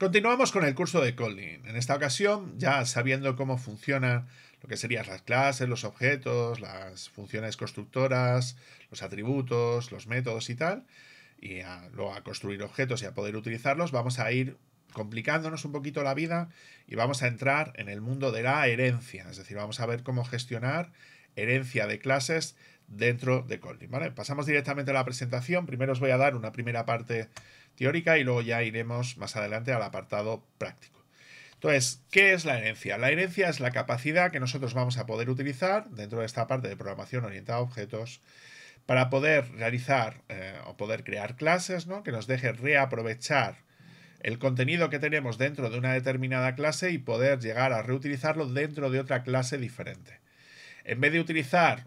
Continuamos con el curso de Kotlin. En esta ocasión, ya sabiendo cómo funcionan lo que serían las clases, los objetos, las funciones constructoras, los atributos, los métodos y tal, y luego a construir objetos y a poder utilizarlos, vamos a ir complicándonos un poquito la vida y vamos a entrar en el mundo de la herencia, es decir, vamos a ver cómo gestionar herencia de clases dentro de Kotlin. ¿vale? Pasamos directamente a la presentación, primero os voy a dar una primera parte teórica y luego ya iremos más adelante al apartado práctico. Entonces, ¿qué es la herencia? La herencia es la capacidad que nosotros vamos a poder utilizar dentro de esta parte de programación orientada a objetos para poder realizar eh, o poder crear clases ¿no? que nos deje reaprovechar el contenido que tenemos dentro de una determinada clase y poder llegar a reutilizarlo dentro de otra clase diferente. En vez de utilizar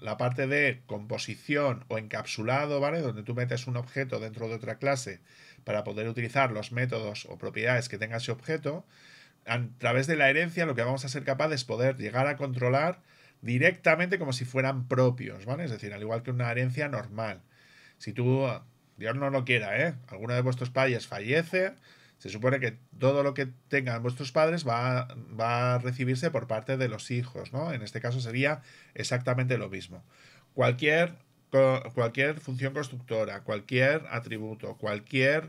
la parte de composición o encapsulado, ¿vale? Donde tú metes un objeto dentro de otra clase para poder utilizar los métodos o propiedades que tenga ese objeto, a través de la herencia lo que vamos a ser capaz es poder llegar a controlar directamente como si fueran propios, ¿vale? Es decir, al igual que una herencia normal. Si tú, Dios no lo quiera, ¿eh? Alguno de vuestros padres fallece, se supone que todo lo que tengan vuestros padres va, va a recibirse por parte de los hijos, ¿no? En este caso sería exactamente lo mismo. Cualquier, cualquier función constructora, cualquier atributo, cualquier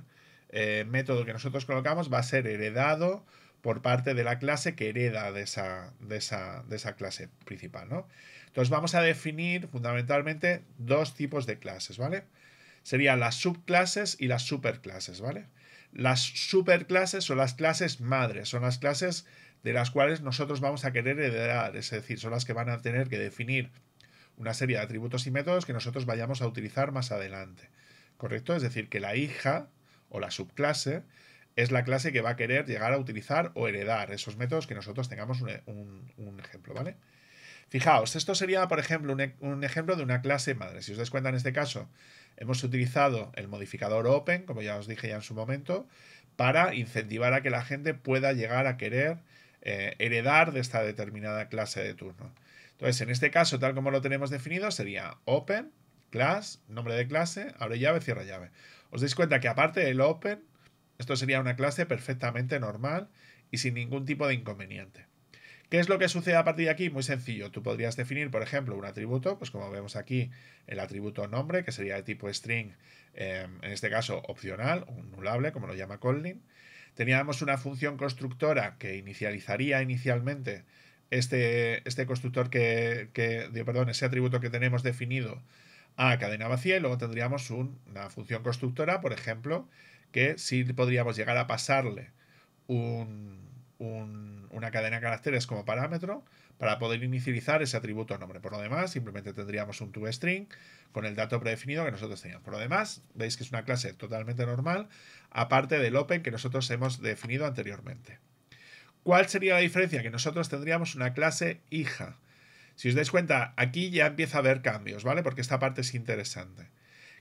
eh, método que nosotros colocamos va a ser heredado por parte de la clase que hereda de esa, de esa, de esa clase principal. ¿no? Entonces vamos a definir fundamentalmente dos tipos de clases, ¿vale? Serían las subclases y las superclases, ¿vale? Las superclases son las clases madres, son las clases de las cuales nosotros vamos a querer heredar, es decir, son las que van a tener que definir una serie de atributos y métodos que nosotros vayamos a utilizar más adelante. ¿Correcto? Es decir, que la hija o la subclase es la clase que va a querer llegar a utilizar o heredar esos métodos que nosotros tengamos un, un ejemplo, ¿vale? Fijaos, esto sería, por ejemplo, e, un, ejemplo de una clase madre. Si os dais cuenta en este caso, hemos utilizado el modificador open, como ya os dije ya en su momento, para incentivar a que la gente pueda llegar a querer eh, heredar de esta determinada clase de turno. Entonces, en este caso, tal como lo tenemos definido, sería open, class, nombre de clase, abre llave, cierra llave. Os dais cuenta que aparte del open, esto sería una clase perfectamente normal y sin ningún tipo de inconveniente. ¿Qué es lo que sucede a partir de aquí? Muy sencillo. Tú podrías definir, por ejemplo, un atributo, pues como vemos aquí, el atributo nombre, que sería de tipo string, em, en este caso opcional, un nulable, como lo llama Kotlin. Teníamos una función constructora que inicializaría inicialmente este, este constructor que, perdón, ese atributo que tenemos definido a cadena vacía y luego tendríamos una función constructora, por ejemplo, que sí podríamos llegar a pasarle un, una cadena de caracteres como parámetro para poder inicializar ese atributo nombre. Por lo demás, simplemente tendríamos un toString con el dato predefinido que nosotros teníamos. Por lo demás, veis que es una clase totalmente normal, aparte del open que nosotros hemos definido anteriormente. ¿Cuál sería la diferencia? Que nosotros tendríamos una clase hija. Si os dais cuenta, aquí ya empieza a haber cambios, ¿vale? Porque esta parte es interesante.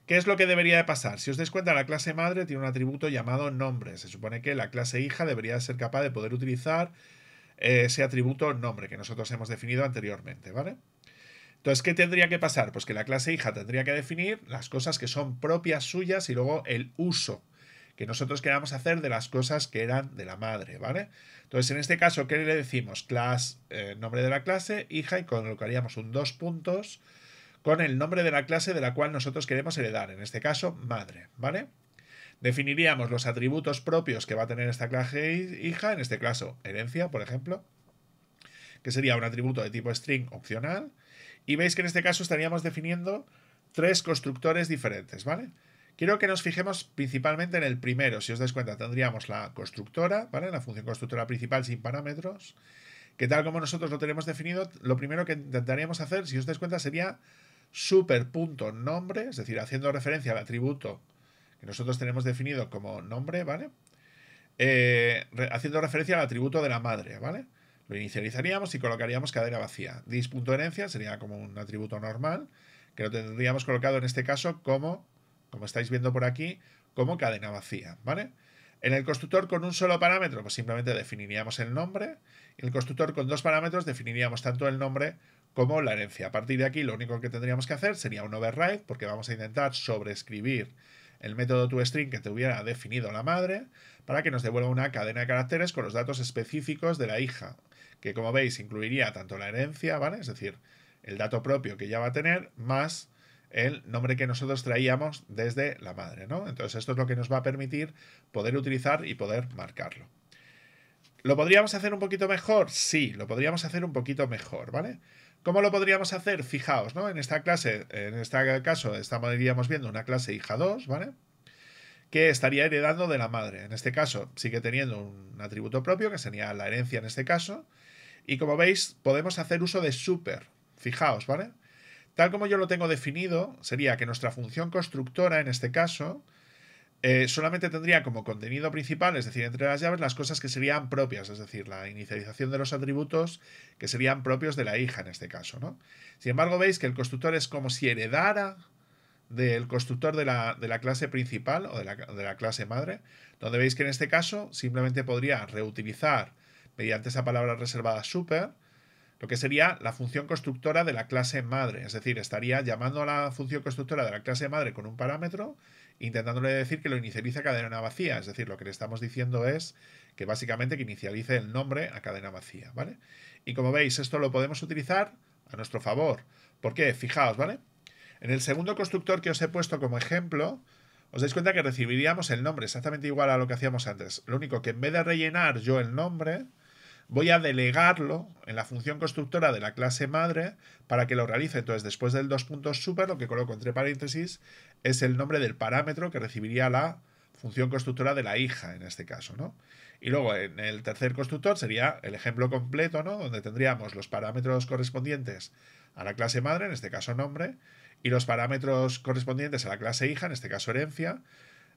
¿Qué es lo que debería de pasar? Si os dais cuenta, la clase madre tiene un atributo llamado nombre. Se supone que la clase hija debería ser capaz de poder utilizar eh, ese atributo nombre que nosotros hemos definido anteriormente, ¿vale? Entonces, ¿qué tendría que pasar? Pues que la clase hija tendría que definir las cosas que son propias suyas y luego el uso que nosotros queramos hacer de las cosas que eran de la madre, ¿vale? Entonces, en este caso, ¿qué le decimos? Class, eh, nombre de la clase, hija, y colocaríamos un dos puntos con el nombre de la clase de la cual nosotros queremos heredar, en este caso, madre, ¿vale? Definiríamos los atributos propios que va a tener esta clase hija, en este caso, herencia, por ejemplo, que sería un atributo de tipo string opcional, y veis que en este caso estaríamos definiendo tres constructores diferentes, ¿vale? Quiero que nos fijemos principalmente en el primero, si os dais cuenta, tendríamos la constructora, ¿vale? La función constructora principal sin parámetros, que tal como nosotros lo tenemos definido, lo primero que intentaríamos hacer, si os dais cuenta, sería super.nombre, es decir, haciendo referencia al atributo que nosotros tenemos definido como nombre, ¿vale? Eh, haciendo referencia al atributo de la madre, ¿vale? Lo inicializaríamos y colocaríamos cadena vacía. Dis.herencia sería como un atributo normal, que lo tendríamos colocado en este caso como, como estáis viendo por aquí, como cadena vacía, ¿vale? En el constructor con un solo parámetro, pues simplemente definiríamos el nombre. En el constructor con dos parámetros definiríamos tanto el nombre como la herencia. A partir de aquí, lo único que tendríamos que hacer sería un override, porque vamos a intentar sobreescribir el método toString que te hubiera definido la madre, para que nos devuelva una cadena de caracteres con los datos específicos de la hija, que como veis incluiría tanto la herencia, ¿vale? Es decir, el dato propio que ya va a tener, más el nombre que nosotros traíamos desde la madre, ¿no? Entonces esto es lo que nos va a permitir poder utilizar y poder marcarlo. ¿Lo podríamos hacer un poquito mejor? Sí, lo podríamos hacer un poquito mejor, ¿vale? ¿Cómo lo podríamos hacer? Fijaos, ¿no? En esta clase, en este caso, estaríamos viendo una clase hija 2, ¿vale? Que estaría heredando de la madre. En este caso, sigue teniendo un atributo propio, que sería la herencia en este caso. Y como veis, podemos hacer uso de super. Fijaos, ¿vale? Tal como yo lo tengo definido, sería que nuestra función constructora, en este caso, eh, solamente tendría como contenido principal, es decir, entre las llaves, las cosas que serían propias, es decir, la inicialización de los atributos que serían propios de la hija en este caso, ¿no? Sin embargo, veis que el constructor es como si heredara del constructor de la, clase principal o de la, de la, clase madre, donde veis que en este caso simplemente podría reutilizar mediante esa palabra reservada super lo que sería la función constructora de la clase madre. Es decir, estaría llamando a la función constructora de la clase madre con un parámetro, intentándole decir que lo inicialice a cadena vacía. Es decir, lo que le estamos diciendo es que básicamente que inicialice el nombre a cadena vacía, ¿vale? Y como veis, esto lo podemos utilizar a nuestro favor. ¿Por qué? Fijaos, ¿vale? En el segundo constructor que os he puesto como ejemplo, os dais cuenta que recibiríamos el nombre exactamente igual a lo que hacíamos antes. Lo único que en vez de rellenar yo el nombre, voy a delegarlo en la función constructora de la clase madre para que lo realice. Entonces, después del dos puntos super, lo que coloco entre paréntesis es el nombre del parámetro que recibiría la función constructora de la hija, en este caso, ¿no? Y luego en el tercer constructor sería el ejemplo completo, ¿no? Donde tendríamos los parámetros correspondientes a la clase madre, en este caso nombre, y los parámetros correspondientes a la clase hija, en este caso herencia,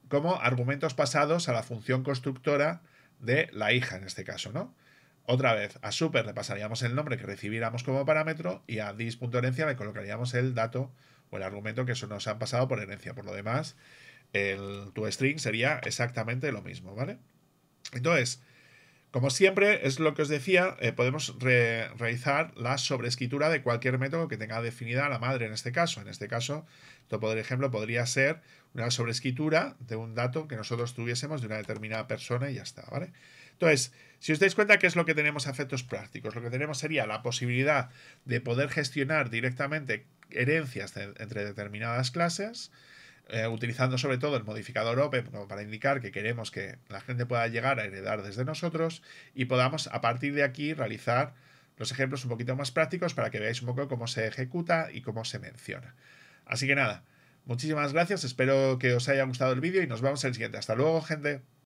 como argumentos pasados a la función constructora de la hija, en este caso, ¿no? otra vez a super le pasaríamos el nombre que recibiéramos como parámetro y a dis.herencia le colocaríamos el dato o el argumento que eso nos han pasado por herencia. Por lo demás, el toString sería exactamente lo mismo, ¿vale? Entonces, como siempre, es lo que os decía, eh, podemos realizar la sobreescritura de cualquier método que tenga definida la madre en este caso. En este caso, por ejemplo, podría ser una sobreescritura de un dato que nosotros tuviésemos de una determinada persona y ya está, ¿vale? Entonces, si os dais cuenta, ¿qué es lo que tenemos a efectos prácticos? Lo que tenemos sería la posibilidad de poder gestionar directamente herencias entre determinadas clases, eh, utilizando sobre todo el modificador open para indicar que queremos que la gente pueda llegar a heredar desde nosotros y podamos a partir de aquí realizar los ejemplos un poquito más prácticos para que veáis un poco cómo se ejecuta y cómo se menciona. Así que nada, muchísimas gracias, espero que os haya gustado el vídeo y nos vemos en el siguiente. Hasta luego, gente.